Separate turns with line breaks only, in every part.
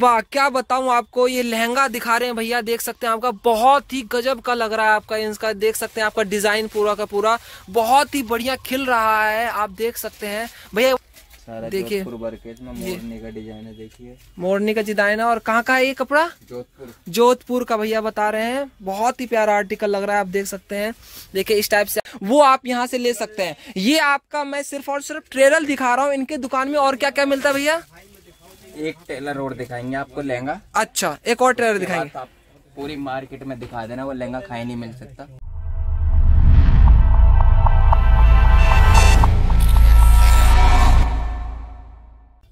वाह क्या बताऊं आपको ये लहंगा दिखा रहे हैं भैया देख सकते हैं आपका बहुत ही गजब का लग रहा है आपका इसका देख सकते हैं आपका डिजाइन पूरा का पूरा बहुत ही बढ़िया खिल रहा है आप देख सकते हैं
भैया देखिए मोरनी का डिजाइन है देखिए
मोरनी का डिजाइन है और कहाँ का है ये कपड़ा जोधपुर जोधपुर का भैया बता रहे हैं बहुत ही प्यारा आर्टिकल लग रहा है आप देख सकते हैं देखिए इस टाइप से वो आप यहाँ से ले सकते हैं ये आपका मैं सिर्फ और सिर्फ ट्रेलर दिखा रहा हूँ इनके दुकान में और क्या क्या मिलता है भैया
एक टेलर और दिखाएंगे आपको लहंगा अच्छा एक और टेलर दिखाएंगे पूरी मार्केट में दिखा देना वो लहंगा खाई नहीं मिल सकता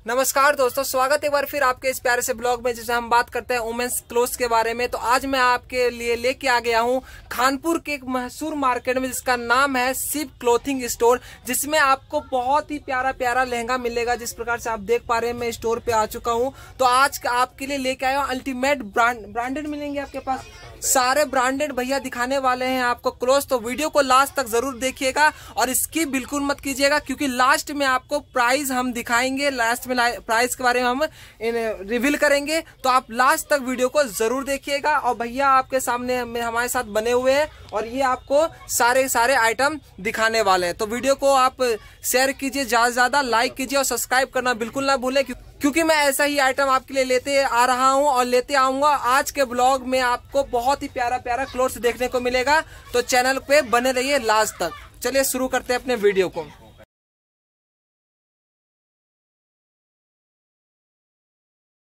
नमस्कार दोस्तों स्वागत एक बार फिर आपके इस प्यारे से ब्लॉग में जिसमें हम बात करते हैं वुमेन्स क्लोथ के बारे में तो आज मैं आपके लिए लेके आ गया हूँ खानपुर के एक मशहूर मार्केट में जिसका नाम है शिव क्लोथिंग स्टोर जिसमें आपको बहुत ही प्यारा प्यारा लहंगा मिलेगा जिस प्रकार से आप देख पा रहे हैं मैं स्टोर पे आ चुका हूँ तो आज आपके लिए लेके आया हूँ अल्टीमेट ब्रांड ब्रांडेड मिलेंगे आपके पास सारे ब्रांडेड भैया दिखाने वाले हैं आपको क्लोज तो वीडियो को लास्ट तक जरूर देखिएगा और इसकी बिल्कुल मत कीजिएगा क्योंकि लास्ट में आपको प्राइस हम दिखाएंगे लास्ट में प्राइस के बारे में हम रिवील करेंगे तो आप लास्ट तक वीडियो को जरूर देखिएगा और भैया आपके सामने हमारे साथ बने हुए हैं और ये आपको सारे सारे आइटम दिखाने वाले हैं तो वीडियो को आप शेयर कीजिए ज़्यादा से ज़्यादा लाइक कीजिए और सब्सक्राइब करना बिल्कुल ना भूलें क्योंकि मैं ऐसा ही आइटम आपके लिए लेते आ रहा हूँ और लेते आऊंगा आज के ब्लॉग में आपको बहुत ही प्यारा प्यारा क्लोथ देखने को मिलेगा तो चैनल पे बने रहिए लास्ट तक चलिए शुरू करते हैं अपने वीडियो को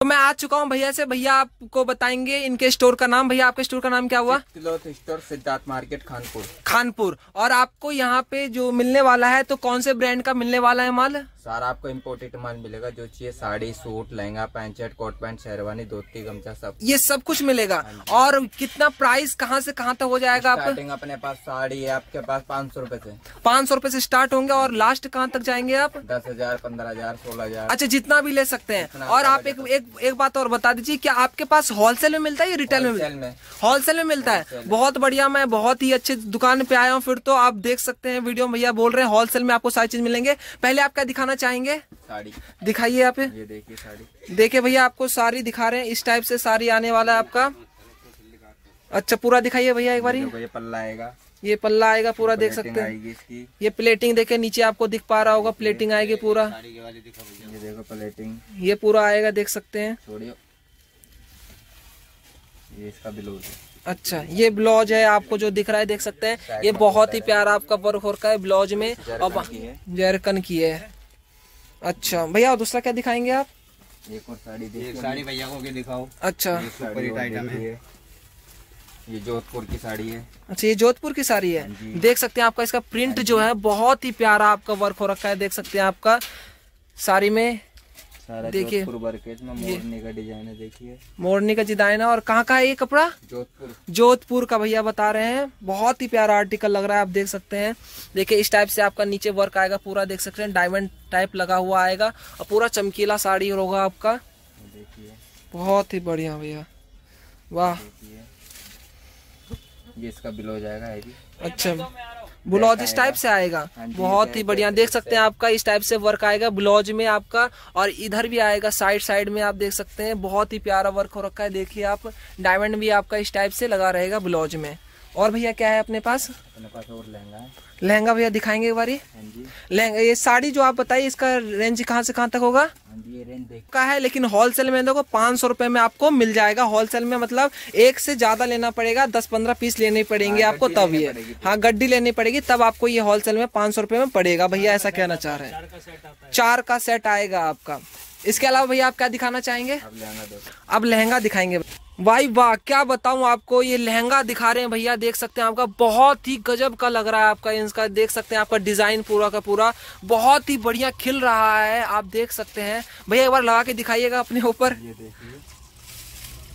तो मैं आ चुका हूँ भैया से भैया आपको बताएंगे इनके स्टोर का नाम भैया आपके स्टोर का नाम क्या हुआ
स्टोर सिद्धार्थ मार्केट खानपुर खानपुर
और आपको यहाँ पे जो मिलने वाला है तो कौन से ब्रांड का मिलने वाला है माल
सारा आपको इम्पोर्टेड माल मिलेगा जो चाहिए sari suit lehenga pant shirt coat pant sherwani dhoti गमछा सब ये सब कुछ मिलेगा हाँ और कितना प्राइस कहाँ से कहाँ तक हो जाएगा आपका अपने पास साड़ी है आपके पास पाँच सौ रूपए ऐसी
पाँच सौ रूपए ऐसी स्टार्ट होंगे और लास्ट कहाँ तक जाएंगे आप
दस हजार पंद्रह हजार सोलह हजार
अच्छा जितना भी ले सकते हैं और आप एक एक बात और बता दीजिए क्या आपके पास होलसेल में मिलता है या रिटेल में होलसेल में होलसेल में मिलता है बहुत बढ़िया मैं बहुत ही अच्छे दुकान पे आया हूँ फिर तो आप देख सकते हैं वीडियो भैया बोल रहे हैं होलसेल में आपको सारी चीज मिलेंगे पहले आप क्या दिखाना चाहेंगे साड़ी दिखाइए आप
देखिए साड़ी
देखिए भैया आपको सारी दिखा रहे हैं इस टाइप से साड़ी आने वाला है आपका अच्छा पूरा दिखाइए भैया एक बार पल्ला आएगा ये पल्ला आएगा पूरा देख सकते
हैं
ये प्लेटिंग देखे नीचे आपको दिख पा रहा होगा प्लेटिंग आएगी पूरा
ये देखो प्लेटिंग
ये पूरा आएगा देख सकते
हैं ये इसका ब्लाउज
अच्छा ये ब्लाउज है आपको जो दिख रहा है देख सकते हैं ये बहुत ही प्यारा आपका वर्क वर्क है ब्लाउज में और जैरकन की है अच्छा भैया दूसरा क्या दिखाएंगे आप
एक और साड़ी साड़ी भैया को दिखाओ अच्छा सुपर हिट आइटम है ये जोधपुर की साड़ी है
अच्छा ये जोधपुर की साड़ी है देख सकते हैं आपका इसका प्रिंट हाँ जो है बहुत ही प्यारा आपका वर्क हो रखा है देख सकते हैं आपका साड़ी में
देखिए मोरनी का डिजाइन है देखिए
मोरनी का डिजाइन है और कहाँ का है ये कपड़ा जोधपुर जोधपुर का भैया बता रहे हैं बहुत ही प्यारा आर्टिकल लग रहा है आप देख सकते हैं देखिए इस टाइप से आपका नीचे वर्क आएगा पूरा देख सकते हैं डायमंड टाइप लगा हुआ आएगा और पूरा चमकीला साड़ी होगा आपका देखिए बहुत ही बढ़िया भैया वाह
ये इसका ब्लाउज जाएगा अच्छा ब्लाउज इस टाइप से आएगा हाँ बहुत ही बढ़िया
देख सकते हैं आपका इस टाइप से वर्क आएगा ब्लाउज में आपका और इधर भी आएगा साइड साइड में आप देख सकते हैं बहुत ही प्यारा वर्क हो रखा है देखिए आप डायमंड भी आपका इस टाइप से लगा रहेगा ब्लाउज में और भैया क्या है अपने पास अपने
पास और लहंगा है
लहंगा भैया दिखाएंगे एक बारी हाँ लहंगा ये साड़ी जो आप बताइए इसका रेंज कहाँ से कहाँ तक होगा हाँ का है लेकिन होलसेल में देखो पाँच सौ रूपये में आपको मिल जाएगा होलसेल में मतलब एक से ज़्यादा लेना पड़ेगा दस पंद्रह पीस लेने हाँ, पड़ेंगे आपको तब ये हाँ गड्डी लेनी पड़ेगी तब आपको ये होलसेल में पाँच सौ में पड़ेगा भैया ऐसा कहना चाह रहे हैं चार का सेट आएगा आपका इसके अलावा भैया आप क्या दिखाना चाहेंगे अब लहंगा दिखाएंगे भाई वाह क्या बताऊं आपको ये लहंगा दिखा रहे हैं भैया देख सकते हैं आपका बहुत ही गजब का लग रहा है आपका इसका देख सकते हैं आपका डिज़ाइन पूरा का पूरा बहुत ही बढ़िया खिल रहा है आप देख सकते हैं भैया एक बार लगा के दिखाइएगा अपने ऊपर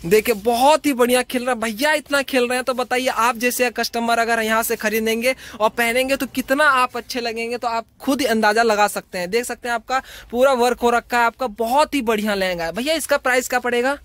देखिए बहुत ही बढ़िया खिल रहा भैया इतना खिल रहे हैं तो बताइए आप जैसे कस्टमर अगर यहाँ से खरीदेंगे और पहनेंगे तो कितना आप अच्छे लगेंगे तो आप खुद अंदाजा लगा सकते हैं देख सकते हैं आपका पूरा वर्क हो रखा है आपका बहुत ही बढ़िया लहंगा है भैया इसका प्राइस क्या पड़ेगा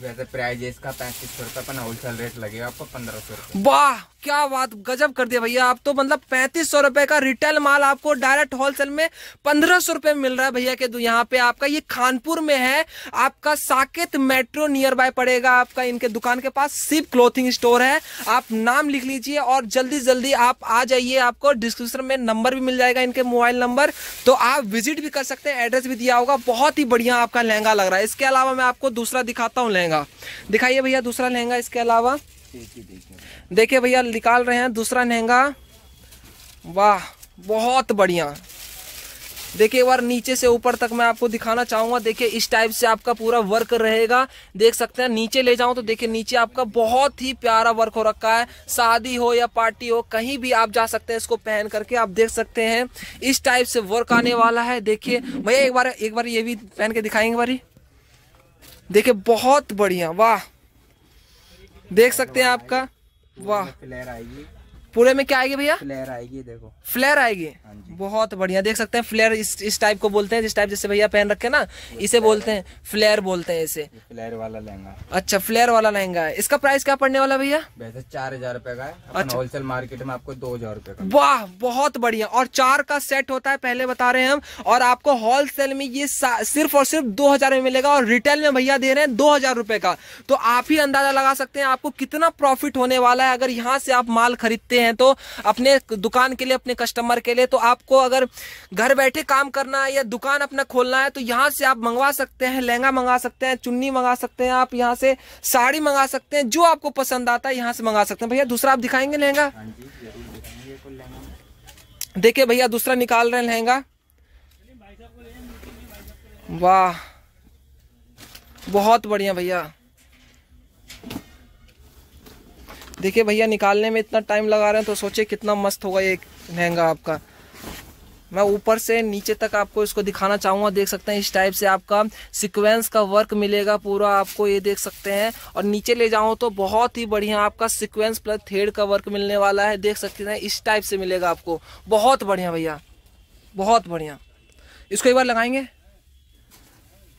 वैसे प्राइस इसका पैंतीस सौ रूपये अपना होलसेल रेट लगेगा आपको पंद्रह सौ
वाह क्या बात गजब कर दिया भैया आप तो मतलब पैंतीस सौ रुपए का रिटेल माल आपको डायरेक्ट होलसेल में पंद्रह सौ रुपए मिल रहा है भैया के यहाँ पे आपका ये खानपुर में है आपका साकेत मेट्रो नियर बाय पड़ेगा आपका इनके दुकान के पास शिव क्लोथिंग स्टोर है आप नाम लिख लीजिए और जल्दी जल्दी आप आ जाइए आपको डिस्क्रिप्शन में नंबर भी मिल जाएगा इनके मोबाइल नंबर तो आप विजिट भी कर सकते हैं एड्रेस भी दिया होगा बहुत ही बढ़िया आपका लहंगा लग रहा है इसके अलावा मैं आपको दूसरा दिखाता हूँ लहंगा दिखाइए भैया दूसरा लहंगा इसके अलावा देखिए भैया निकाल रहे हैं दूसरा लहंगा वाह बहुत बढ़िया देखिए एक बार नीचे से ऊपर तक मैं आपको दिखाना चाहूँगा देखिए इस टाइप से आपका पूरा वर्क रहेगा देख सकते हैं नीचे ले जाऊँ तो देखिए नीचे आपका बहुत ही प्यारा वर्क हो रखा है शादी हो या पार्टी हो कहीं भी आप जा सकते हैं इसको पहन करके आप देख सकते हैं इस टाइप से वर्क आने वाला है देखिए भैया एक बार एक बार ये भी पहन के दिखाएंगे बारी देखिए बहुत बढ़िया वाह देख सकते हैं आपका वाह
फ्लेयर आएगी
पूरे में क्या आएगी भैया
फ्लेयर आएगी देखो
फ्लेयर आएगी हाँ बहुत बढ़िया देख सकते हैं फ्लेयर इस इस टाइप को बोलते हैं जिस टाइप जैसे भैया पहन रखे ना इसे बोलते हैं फ्लेयर बोलते हैं इसे
फ्लेयर वाला लहंगा
अच्छा फ्लेयर वाला लहंगा है इसका प्राइस क्या पड़ने वाला भैया
वैसे चार हजार रूपए का है होलसेल अच्छा। मार्केट में आपको दो हजार रूपए
वाह बहुत बढ़िया और चार का सेट होता है पहले बता रहे हैं हम और आपको होलसेल में ये सिर्फ और सिर्फ दो हजार में मिलेगा और रिटेल में भैया दे रहे हैं दो हजार रूपए का तो आप ही अंदाजा लगा सकते हैं आपको कितना प्रॉफिट होने वाला है अगर यहाँ से आप माल खरीदते हैं हैं तो अपने दुकान के लिए अपने कस्टमर के लिए तो आपको अगर घर बैठे काम करना है या दुकान अपना खोलना है तो यहाँ से आप मंगवा सकते हैं लहंगा मंगा सकते हैं चुन्नी मंगा सकते हैं आप यहाँ से साड़ी मंगा सकते हैं जो आपको पसंद आता है यहाँ से मंगा सकते हैं भैया दूसरा आप दिखाएंगे लहंगा हाँ देखिए भैया दूसरा निकाल रहे हैं लहंगा वाह बहुत बढ़िया भैया देखिए भैया निकालने में इतना टाइम लगा रहे हैं तो सोचिए कितना मस्त होगा ये लहंगा आपका मैं ऊपर से नीचे तक आपको इसको दिखाना चाहूँगा देख सकते हैं इस टाइप से आपका सीक्वेंस का वर्क मिलेगा पूरा आपको ये देख सकते हैं और नीचे ले जाऊँ तो बहुत ही बढ़िया आपका सीक्वेंस प्लस थेड का वर्क मिलने वाला है देख सकते हैं इस टाइप से मिलेगा आपको बहुत बढ़िया भैया बहुत बढ़िया इसको एक बार लगाएंगे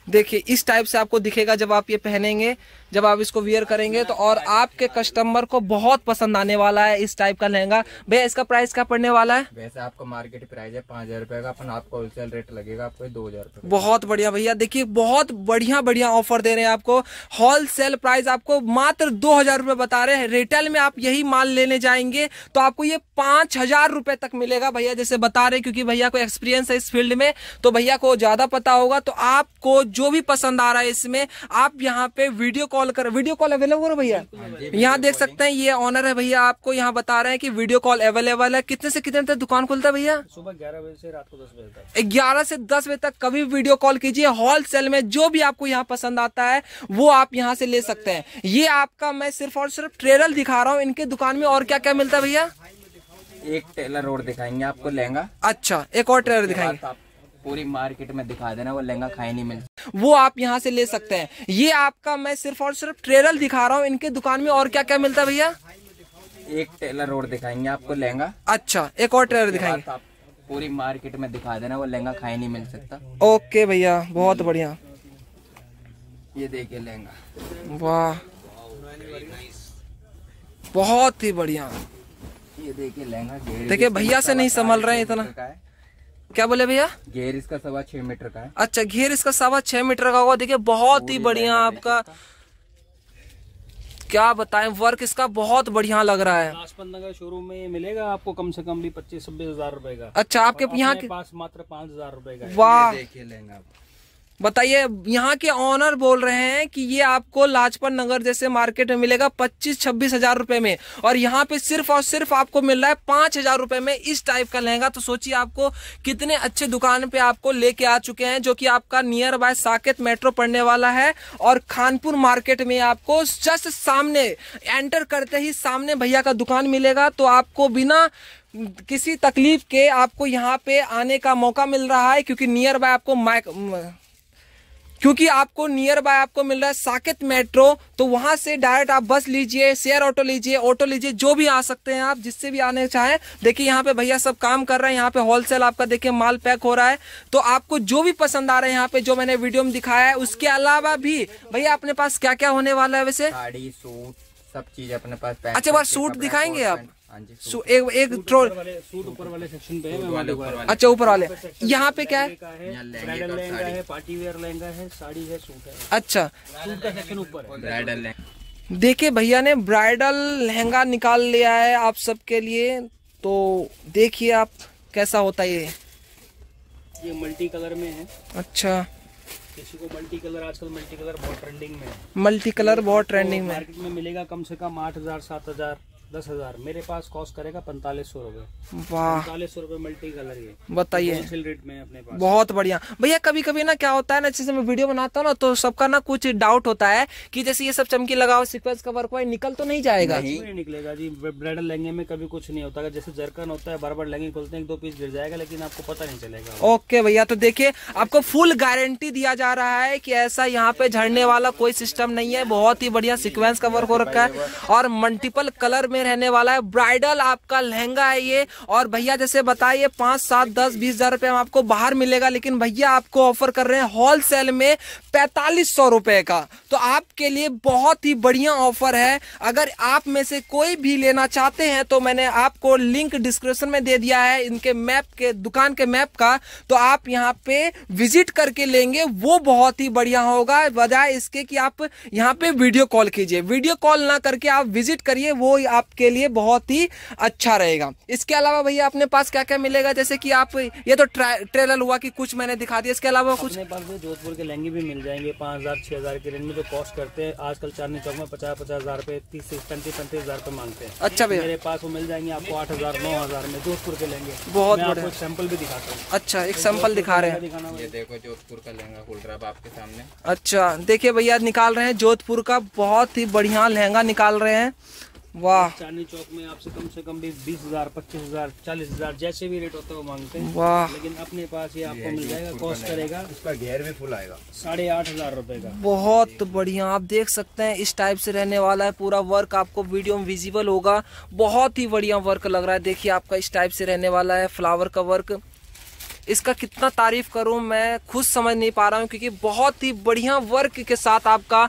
देखिए इस टाइप से आपको दिखेगा जब आप ये पहनेंगे जब आप इसको वियर करेंगे तो और आपके कस्टमर को बहुत पसंद आने वाला है इस टाइप का लहंगा भैया इसका प्राइस क्या पड़ने वाला है
वैसे आपको मार्केट प्राइस है पाँच हजार रुपए का अपन आपको होलसेल रेट लगेगा आपको दो हजार
बहुत बढ़िया भैया देखिए बहुत
बढ़िया बढ़िया ऑफर दे रहे हैं
आपको होलसेल प्राइस आपको मात्र दो हजार रुपए बता रहे हैं रिटेल में आप यही माल लेने जाएंगे तो आपको ये पांच हजार रुपए तक मिलेगा भैया जैसे बता रहे क्योंकि भैया को एक्सपीरियंस है इस फील्ड में तो भैया को ज्यादा पता होगा तो आपको जो भी पसंद आ रहा है इसमें आप यहाँ पे वीडियो कॉल कर वीडियो कॉल अवेलेबल हो भैया हाँ हाँ यहाँ देख सकते हैं ये ऑनर है भैया आपको यहाँ बता रहे हैं कि वीडियो कॉल अवेलेबल है कितने से कितने तक दुकान खुलता है भैया
सुबह ग्यारह बजे से रात को दस बजे
तक ग्यारह से दस बजे तक कभी वीडियो कॉल कीजिए होलसेल में जो भी आपको यहाँ पसंद आता है वो आप यहाँ से ले सकते हैं ये आपका मैं सिर्फ और सिर्फ ट्रेलर दिखा रहा हूँ इनके दुकान में और क्या क्या मिलता है भैया
एक टेलर रोड दिखाएंगे आपको लहंगा अच्छा एक और ट्रेलर दिखाएंगे पूरी मार्केट में दिखा देना वो लहंगा खाई नहीं मिलता
वो आप यहाँ से ले सकते हैं ये आपका मैं सिर्फ और सिर्फ ट्रेलर दिखा रहा हूँ इनके दुकान में और क्या क्या मिलता है भैया
एक ट्रेलर और दिखाएंगे आपको लहंगा अच्छा एक और ट्रेलर दिखाएंगे पूरी मार्केट में दिखा देना वो लहंगा खाए नहीं मिल सकता
ओके भैया बहुत बढ़िया
ये देखिए लहंगा
वाह बहुत ही बढ़िया
ये देखिए लहंगा देखिए भैया से नहीं संभल रहे इतना क्या बोले भैया घेर इसका सवा छह मीटर का है
अच्छा घेर इसका सवा छह मीटर का होगा देखिए बहुत ही बढ़िया आपका क्या बताएं वर्क इसका बहुत बढ़िया लग रहा
है शोरूम में मिलेगा आपको कम से कम भी पच्चीस छब्बीस हजार रूपए का अच्छा आपके यहाँ के पास मात्र पाँच हजार रूपए का वाह लेंगे आप बताइए यहाँ के ऑनर बोल रहे हैं
कि ये आपको लाजपत नगर जैसे मार्केट में मिलेगा पच्चीस छब्बीस हजार रुपए में और यहाँ पे सिर्फ और सिर्फ आपको मिल रहा है पांच हजार रुपए में इस टाइप का लहंगा तो सोचिए आपको कितने अच्छे दुकान पे आपको लेके आ चुके हैं जो कि आपका नियर बाय साकेत मेट्रो पड़ने वाला है और खानपुर मार्केट में आपको जस्ट सामने एंटर करते ही सामने भैया का दुकान मिलेगा तो आपको बिना किसी तकलीफ के आपको यहाँ पे आने का मौका मिल रहा है क्योंकि नियर बाय आपको माइक क्योंकि आपको नियर बाय आपको मिल रहा है साकेत मेट्रो तो वहां से डायरेक्ट आप बस लीजिए शेयर ऑटो लीजिए ऑटो लीजिए जो भी आ सकते हैं आप जिससे भी आने चाहें देखिए यहाँ पे भैया सब काम कर रहे हैं यहाँ पे होलसेल आपका देखिए माल पैक हो रहा है तो आपको जो भी पसंद आ रहा है यहाँ पे जो मैंने वीडियो में दिखाया है उसके अलावा भी भैया अपने पास क्या क्या होने वाला है वैसे
सूट सब चीज अपने पास अच्छा बार सूट
दिखाएंगे आप सो हाँ एक एक ट्रोल अच्छा ऊपर वाले यहाँ पे क्या
है पार्टी वेयर लहंगा है साड़ी है सूट है अच्छा सूट का सेक्शन ऊपर
देखिए भैया ने ब्राइडल लहंगा निकाल लिया है आप सबके लिए तो देखिए आप कैसा होता है ये
ये मल्टी कलर में है अच्छा किसी को मल्टी कलर आजकल मल्टी कलर बहुत ट्रेंडिंग में है मल्टी कलर बहुत ट्रेंडिंग तो में मार्केट में मिलेगा कम से कम आठ हजार सात हजार दस हजार मेरे पास कॉस्ट करेगा पैंतालीस सौ रूपए पैंतालीस सौ रूपए मल्टी कलर ये बताइए रेट में अपने पास
बहुत बढ़िया भैया कभी कभी ना क्या होता है ना जैसे मैं वीडियो बनाता हूँ ना तो सबका ना कुछ डाउट होता है कि जैसे ये सब चमकी लगाओ सिक्वेंस का वर्क निकल तो नहीं जाएगा नहीं, नहीं
निकलेगा जी ब्राइडल लहंगे में कभी कुछ नहीं होता जैसे जरकन होता है बार बार लहंगे खुलते हैं दो पीस गिर जाएगा लेकिन आपको पता नहीं चलेगा
ओके भैया तो देखिये आपको फुल गारंटी दिया जा रहा है की ऐसा यहाँ पे झड़ने वाला कोई सिस्टम नहीं है बहुत ही बढ़िया सिक्वेंस का वर्क हो रखा है और मल्टीपल कलर में में रहने वाला है ब्राइडल आपका लहंगा है ये और भैया जैसे बताइए पांच सात दस बीस हज़ार रुपए में आपको बाहर मिलेगा लेकिन भैया आपको ऑफर कर रहे हैं होल सेल में पैतालीस सौ रुपए का तो आपके लिए बहुत ही बढ़िया ऑफर है अगर आप में से कोई भी लेना चाहते हैं तो मैंने आपको लिंक डिस्क्रिप्शन में दे दिया है इनके मैप के दुकान के मैप का तो आप यहाँ पे विजिट करके लेंगे वो बहुत ही बढ़िया होगा बजाय इसके कि आप यहाँ पे वीडियो कॉल कीजिए वीडियो कॉल ना करके आप विजिट करिए वो आप आपके लिए बहुत ही अच्छा रहेगा इसके अलावा भैया अपने पास क्या क्या मिलेगा जैसे कि आप ये तो ट्रेलर
हुआ कि कुछ मैंने दिखा दिया इसके अलावा कुछ जोधपुर के लहंगे भी मिल जाएंगे पाँच हज़ार छह हज़ार के रेंज में जो कॉस्ट करते हैं आजकल चांदनी चौक में पचास पचास हज़ार रुपये तीस पैंतीस पैंतीस हज़ार मांगते हैं अच्छा भैया मेरे पास वो मिल जाएंगे आपको आठ हज़ार नौ हज़ार में जोधपुर के लहंगे बहुत सैंपल भी दिखाते हैं
अच्छा एक सैंपल दिखा रहे हैं देखो जोधपुर का लहंगा खुल रहा है आपके सामने
अच्छा देखिये भैया निकाल रहे हैं जोधपुर का बहुत ही बढ़िया लहंगा निकाल रहे हैं
वाह
चांदी चौक में आपसे कम से कम भी बीस हजार पच्चीस हजार चालीस हजार जैसे भी रेट होता है वो मांगते हैं वाह लेकिन अपने पास ये आपको मिल जाएगा कॉस्ट करेगा इसका घेर भी फुल आएगा साढ़े आठ हजार रूपए का
बहुत बढ़िया आप देख सकते हैं इस टाइप से रहने वाला है पूरा वर्क आपको वीडियो में विजिबल होगा बहुत ही बढ़िया वर्क लग रहा है देखिए आपका इस टाइप से रहने वाला है फ्लावर का वर्क इसका कितना तारीफ करूं मैं खुद समझ नहीं पा रहा हूं क्योंकि बहुत ही बढ़िया वर्क के साथ आपका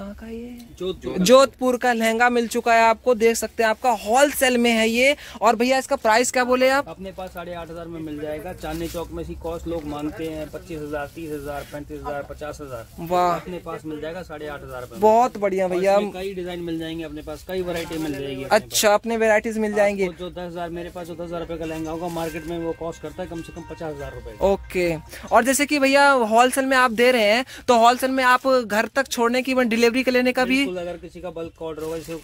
कहाँ का ये जोधपुर
जोधपुर का लहंगा मिल चुका है आपको देख सकते हैं आपका होल सेल में है ये और भैया इसका प्राइस क्या बोले आप
अपने पास साढ़े आठ हजार में मिल जाएगा चांदनी चौक में कॉस्ट लोग मानते हैं पच्चीस हजार तीस हजार पैंतीस हजार पचास हजार वाह अपने पास मिल जाएगा साढ़े आठ हजार बहुत बढ़िया भैया कई डिजाइन मिल जाएंगे अपने पास कई वरायटी मिल जाएगी
अच्छा अपने वेरायटीज मिल जाएंगे
जो दस हजार मेरे पास जो दस हजार का लहंगा होगा मार्केट में वो कॉस्ट करता है कम से कम पचास हजार रूपए
ओके और जैसे की भैया होलसेल में आप दे रहे हैं तो होलसेल में आप घर तक छोड़ने की डिलीवरी डिलीवरी के लेने का भी अगर
किसी का बल्क ऑर्डर होगा जैसे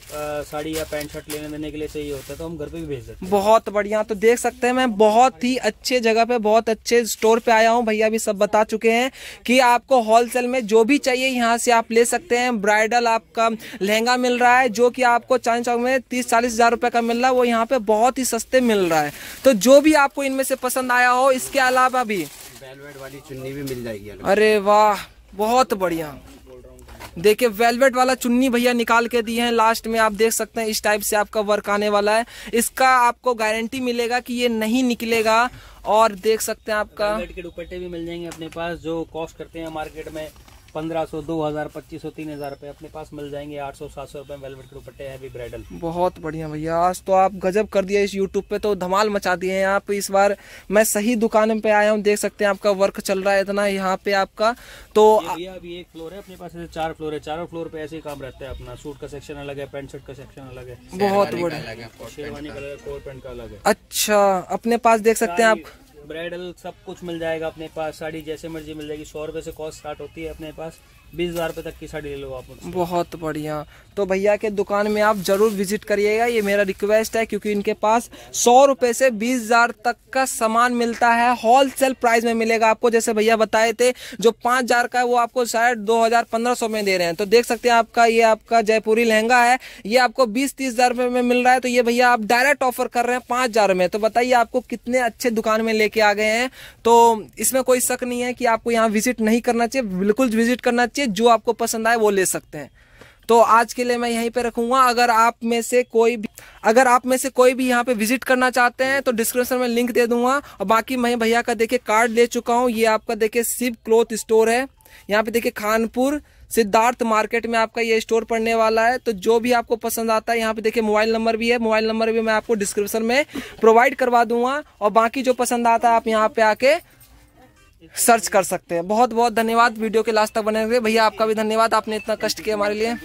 साड़ी या पैंट शर्ट लेने देने के लिए चाहिए तो होता है तो हम घर पे भी भेज देते
हैं बहुत बढ़िया तो देख सकते हैं मैं बहुत ही अच्छे जगह पे बहुत अच्छे स्टोर पे आया हूँ भैया भी सब बता चुके हैं कि आपको होलसेल में जो भी चाहिए यहाँ से आप ले सकते हैं ब्राइडल आपका लहंगा मिल रहा है जो कि आपको चांद चौक में तीस चालीस हजार का मिल रहा है वो यहाँ पे बहुत ही सस्ते मिल रहा है तो जो भी आपको इनमें से पसंद आया हो इसके अलावा भी
वेलवेट वाली चुन्नी भी मिल जाएगी
अरे वाह बहुत बढ़िया देखिए वेलवेट वाला चुन्नी भैया निकाल के दिए हैं लास्ट में आप देख सकते हैं इस टाइप से आपका वर्क आने वाला है इसका आपको गारंटी मिलेगा कि ये नहीं निकलेगा और देख
सकते हैं आपका के दुपट्टे भी मिल जाएंगे अपने पास जो कॉस्ट करते हैं मार्केट में पंद्रह सौ दो हज़ार तीन हज़ार अपने पास मिल जाएंगे आठ सौ सात सौ
बहुत बढ़िया भैया तो आप गजब कर दिया यूट्यूब पे तो धमाल मचा दिए आप इस बार मैं सही दुकान पे आया हूँ देख सकते हैं आपका वर्क चल रहा है इतना यहाँ पे आपका तो
भैया अभी एक फ्लोर है अपने पास ऐसे चार फ्लोर है चारों फ्लोर पे ऐसे काम रहता है अपना सूट का सेक्शन अलग है पैंट शर्ट का सेक्शन अलग है बहुत बढ़िया शेरवानी कोट का अलग है
अच्छा अपने पास देख सकते हैं आप
ब्राइडल सब कुछ मिल जाएगा अपने पास साड़ी जैसे मर्जी मिल जाएगी सौ रुपये से कॉस्ट स्टार्ट होती है अपने पास बीस हज़ार रुपये तक की साड़ी ले लो आप
बहुत बढ़िया तो भैया के दुकान में आप ज़रूर विजिट करिएगा ये मेरा रिक्वेस्ट है क्योंकि इनके पास सौ रुपए से बीस हज़ार तक का सामान मिलता है होल सेल प्राइस में मिलेगा आपको जैसे भैया बताए थे जो पाँच हज़ार का है वो आपको शायद दो हज़ार पंद्रह सौ में दे रहे हैं तो देख सकते हैं आपका ये आपका जयपुरी लहंगा है ये आपको बीस तीस हज़ार रुपये में मिल रहा है तो ये भैया आप डायरेक्ट ऑफर कर रहे हैं पाँच हज़ार में तो बताइए आपको कितने अच्छे दुकान में लेके आ गए हैं तो इसमें कोई शक नहीं है कि आपको यहाँ विजिट नहीं करना चाहिए बिल्कुल विजिट करना चाहिए जो आपको पसंद आए वो ले सकते हैं तो आज के लिए मैं यहीं पे रखूंगा अगर आप में से कोई भी अगर आप में से कोई भी यहाँ पे विजिट करना चाहते हैं तो डिस्क्रिप्शन में लिंक दे दूंगा और बाकी मैं भैया का देखिए कार्ड ले चुका हूँ ये आपका देखिए शिव क्लोथ स्टोर है यहाँ पे देखिए खानपुर सिद्धार्थ मार्केट में आपका ये स्टोर पड़ने वाला है तो जो भी आपको पसंद आता है यहाँ पे देखिए मोबाइल नंबर भी है मोबाइल नंबर भी मैं आपको डिस्क्रिप्शन में प्रोवाइड करवा दूंगा और बाकी जो पसंद आता है आप यहाँ पे आके सर्च कर सकते हैं बहुत बहुत धन्यवाद वीडियो के लास्ट तक बने रहे भैया आपका भी धन्यवाद आपने इतना कष्ट किया हमारे लिए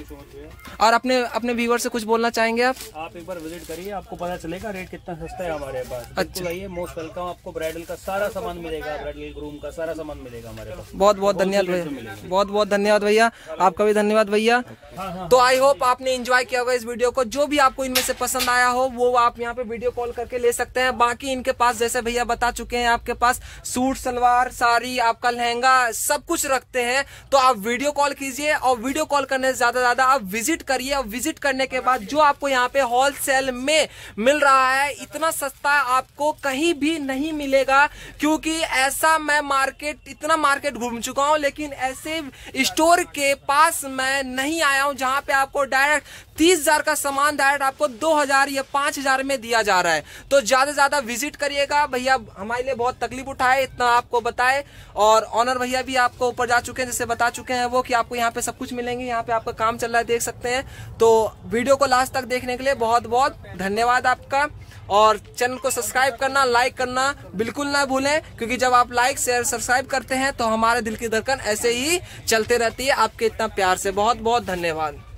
और अपने अपने व्यूवर से कुछ बोलना चाहेंगे आप
आप एक बार विजिट करिए आपको पता चलेगा रेट कितना सस्ता है हमारे पास अच्छा आइए मोस्ट वेलकम आपको ब्राइडल का सारा सामान मिलेगा ब्राइडल ग्रूम का सारा सामान मिलेगा हमारे पास बहुत बहुत धन्यवाद भैया
बहुत बहुत धन्यवाद भैया आपका भी धन्यवाद भैया हाँ, हाँ, हाँ। तो आई होप आपने इंजॉय किया होगा इस वीडियो को जो भी आपको इनमें से पसंद आया हो वो आप यहाँ पे वीडियो कॉल करके ले सकते हैं बाकी इनके पास जैसे भैया बता चुके हैं आपके पास सूट सलवार साड़ी आपका लहंगा सब कुछ रखते हैं तो आप वीडियो कॉल कीजिए और वीडियो कॉल करने से ज़्यादा ज़्यादा आप विजिट करिए और विजिट करने के बाद जो आपको यहाँ पे होलसेल में मिल रहा है इतना सस्ता आपको कहीं भी नहीं मिलेगा क्योंकि ऐसा मैं मार्केट इतना मार्केट घूम चुका हूँ लेकिन ऐसे स्टोर के पास मैं नहीं आया हूँ जहाँ पे आपको डायरेक्ट तीस हजार का सामान डायरेक्ट आपको दो हजार या पांच हजार में दिया जा रहा है तो ज्यादा ज्यादा विजिट करिएगा भैया हमारे लिए बहुत तकलीफ उठाए इतना आपको बताया है और ऑनर भैया भी आपको ऊपर जा चुके हैं जैसे बता चुके हैं वो कि आपको यहाँ पे सब कुछ मिलेंगे यहाँ पे आपका काम चल रहा है देख सकते हैं तो वीडियो को लास्ट तक देखने के लिए बहुत बहुत धन्यवाद आपका और चैनल को सब्सक्राइब करना लाइक करना बिल्कुल ना भूलें क्योंकि जब आप लाइक शेयर सब्सक्राइब करते हैं तो हमारे दिल की धड़कन ऐसे ही चलते रहती है आपके इतना प्यार से बहुत बहुत धन्यवाद